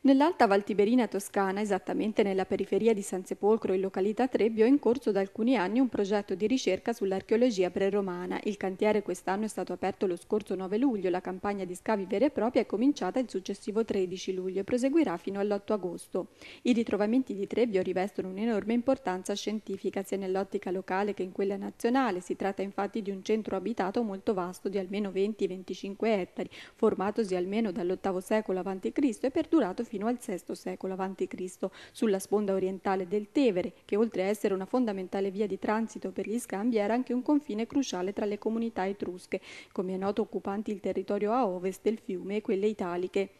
Nell'Alta Valtiberina Toscana, esattamente nella periferia di San Sepolcro in località Trebbio, è in corso da alcuni anni un progetto di ricerca sull'archeologia preromana. Il cantiere quest'anno è stato aperto lo scorso 9 luglio, la campagna di scavi vera e propria è cominciata il successivo 13 luglio e proseguirà fino all'8 agosto. I ritrovamenti di Trebbio rivestono un'enorme importanza scientifica sia nell'ottica locale che in quella nazionale. Si tratta infatti di un centro abitato molto vasto di almeno 20-25 ettari, formatosi almeno dall'VIII secolo a.C. e perdurato fino al VI secolo a.C. sulla sponda orientale del Tevere, che oltre a essere una fondamentale via di transito per gli scambi era anche un confine cruciale tra le comunità etrusche, come è noto occupanti il territorio a ovest del fiume e quelle italiche.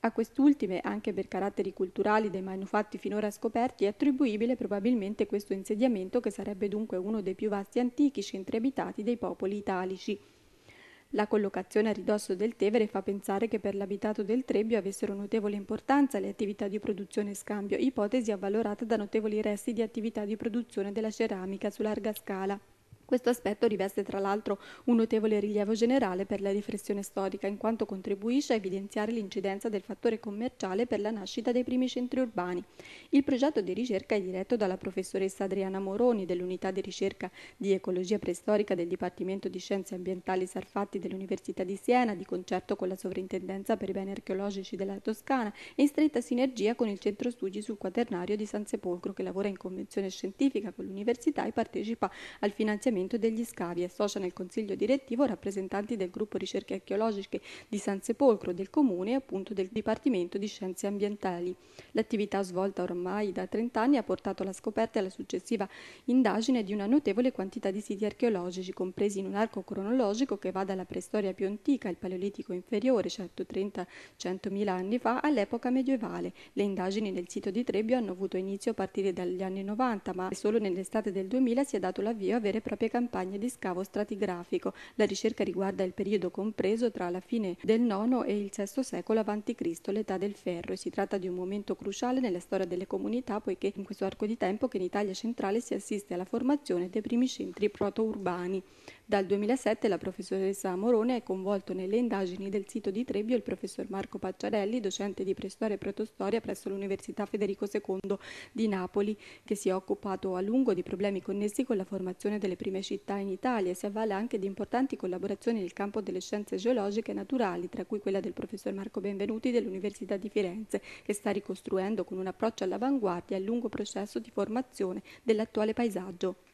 A quest'ultime, anche per caratteri culturali dei manufatti finora scoperti, è attribuibile probabilmente questo insediamento che sarebbe dunque uno dei più vasti antichi centri abitati dei popoli italici. La collocazione a ridosso del Tevere fa pensare che per l'abitato del Trebbio avessero notevole importanza le attività di produzione e scambio, ipotesi avvalorata da notevoli resti di attività di produzione della ceramica su larga scala. Questo aspetto riveste tra l'altro un notevole rilievo generale per la riflessione storica in quanto contribuisce a evidenziare l'incidenza del fattore commerciale per la nascita dei primi centri urbani. Il progetto di ricerca è diretto dalla professoressa Adriana Moroni dell'unità di ricerca di ecologia preistorica del Dipartimento di Scienze Ambientali Sarfatti dell'Università di Siena di concerto con la Sovrintendenza per i beni archeologici della Toscana e in stretta sinergia con il Centro Studi sul Quaternario di San Sepolcro che lavora in convenzione scientifica con l'Università e partecipa al finanziamento finanziamento degli scavi e socia nel Consiglio direttivo rappresentanti del gruppo ricerche archeologiche di San Sepolcro, del Comune e appunto del Dipartimento di Scienze Ambientali. L'attività svolta ormai da 30 anni ha portato alla scoperta e alla successiva indagine di una notevole quantità di siti archeologici, compresi in un arco cronologico che va dalla preistoria più antica, il Paleolitico inferiore, 130-100.000 certo anni fa, all'epoca medievale. Le indagini nel sito di Trebbio hanno avuto inizio a partire dagli anni 90, ma solo nell'estate del 2000 si è dato l'avvio a vere e proprie campagne di scavo stratigrafico. La ricerca riguarda il periodo compreso tra la fine del IX e il VI secolo a.C., l'età del ferro, e si tratta di un momento cruciale nella storia delle comunità, poiché in questo arco di tempo che in Italia centrale si assiste alla formazione dei primi centri protourbani. Dal 2007 la professoressa Morone è coinvolto nelle indagini del sito di Trebbio il professor Marco Pacciarelli, docente di preistoria e protostoria presso l'Università Federico II di Napoli, che si è occupato a lungo di problemi connessi con la formazione delle prime prime città in Italia e si avvale anche di importanti collaborazioni nel campo delle scienze geologiche e naturali, tra cui quella del professor Marco Benvenuti dell'Università di Firenze, che sta ricostruendo con un approccio all'avanguardia il lungo processo di formazione dell'attuale paesaggio.